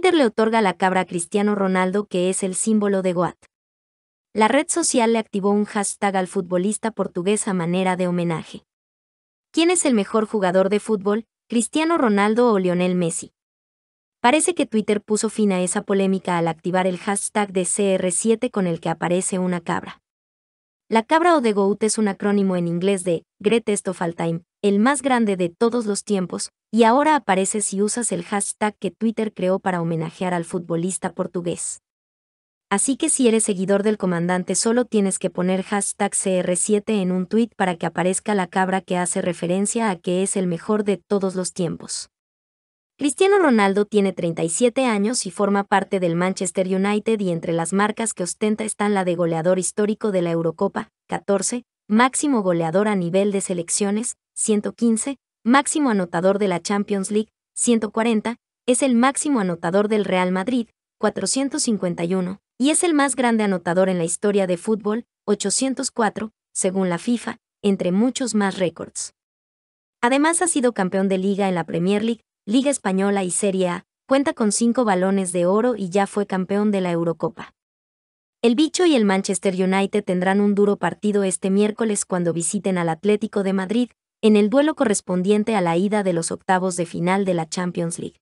Twitter le otorga la cabra a Cristiano Ronaldo que es el símbolo de Goat. La red social le activó un hashtag al futbolista portugués a manera de homenaje. ¿Quién es el mejor jugador de fútbol, Cristiano Ronaldo o Lionel Messi? Parece que Twitter puso fin a esa polémica al activar el hashtag de CR7 con el que aparece una cabra. La cabra o de Goat es un acrónimo en inglés de Greatest of All Time, el más grande de todos los tiempos, y ahora aparece si usas el hashtag que Twitter creó para homenajear al futbolista portugués. Así que si eres seguidor del comandante solo tienes que poner hashtag CR7 en un tweet para que aparezca la cabra que hace referencia a que es el mejor de todos los tiempos. Cristiano Ronaldo tiene 37 años y forma parte del Manchester United y entre las marcas que ostenta están la de goleador histórico de la Eurocopa, 14, máximo goleador a nivel de selecciones, 115, máximo anotador de la Champions League, 140, es el máximo anotador del Real Madrid, 451, y es el más grande anotador en la historia de fútbol, 804, según la FIFA, entre muchos más récords. Además ha sido campeón de liga en la Premier League, Liga Española y Serie A, cuenta con cinco balones de oro y ya fue campeón de la Eurocopa. El Bicho y el Manchester United tendrán un duro partido este miércoles cuando visiten al Atlético de Madrid, en el duelo correspondiente a la ida de los octavos de final de la Champions League.